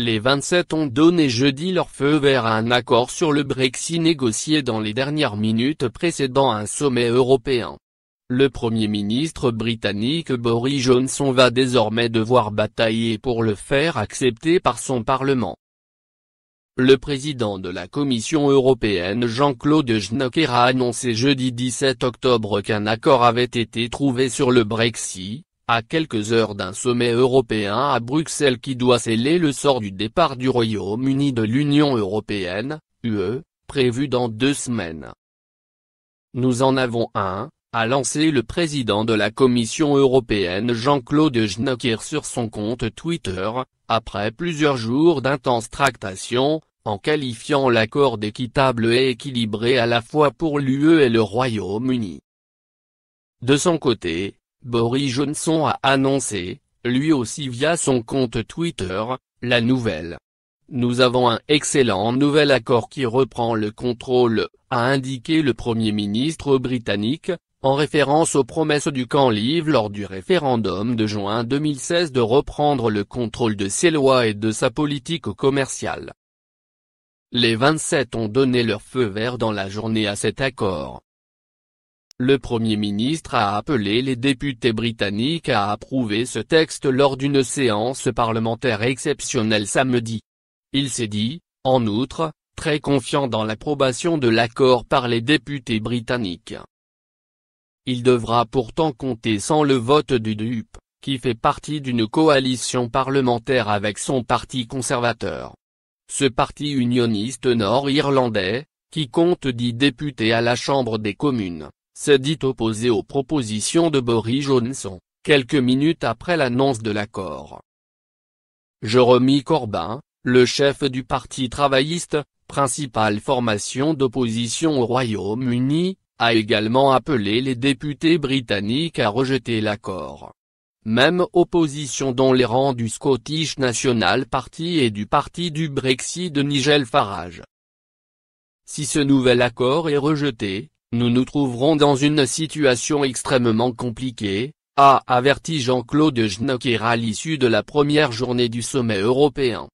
Les 27 ont donné jeudi leur feu vert à un accord sur le Brexit négocié dans les dernières minutes précédant un sommet européen. Le Premier ministre britannique Boris Johnson va désormais devoir batailler pour le faire accepter par son Parlement. Le président de la Commission européenne Jean-Claude Juncker a annoncé jeudi 17 octobre qu'un accord avait été trouvé sur le Brexit, à quelques heures d'un sommet européen à Bruxelles qui doit sceller le sort du départ du Royaume-Uni de l'Union européenne, UE, prévu dans deux semaines. Nous en avons un, a lancé le président de la Commission européenne Jean-Claude Juncker sur son compte Twitter, après plusieurs jours d'intenses tractations, en qualifiant l'accord d'équitable et équilibré à la fois pour l'UE et le Royaume-Uni. De son côté, Boris Johnson a annoncé, lui aussi via son compte Twitter, la nouvelle. Nous avons un excellent nouvel accord qui reprend le contrôle, a indiqué le Premier ministre britannique, en référence aux promesses du camp livre lors du référendum de juin 2016 de reprendre le contrôle de ses lois et de sa politique commerciale. Les 27 ont donné leur feu vert dans la journée à cet accord le Premier ministre a appelé les députés britanniques à approuver ce texte lors d'une séance parlementaire exceptionnelle samedi. Il s'est dit, en outre, très confiant dans l'approbation de l'accord par les députés britanniques. Il devra pourtant compter sans le vote du DUP, qui fait partie d'une coalition parlementaire avec son parti conservateur. Ce parti unioniste nord-irlandais, qui compte dix députés à la Chambre des communes, se dit opposé aux propositions de Boris Johnson, quelques minutes après l'annonce de l'accord. Jeremy Corbin, le chef du Parti travailliste, principale formation d'opposition au Royaume-Uni, a également appelé les députés britanniques à rejeter l'accord. Même opposition dans les rangs du Scottish National Party et du parti du Brexit de Nigel Farage. Si ce nouvel accord est rejeté, nous nous trouverons dans une situation extrêmement compliquée, a averti Jean-Claude Juncker à l'issue de la première journée du sommet européen.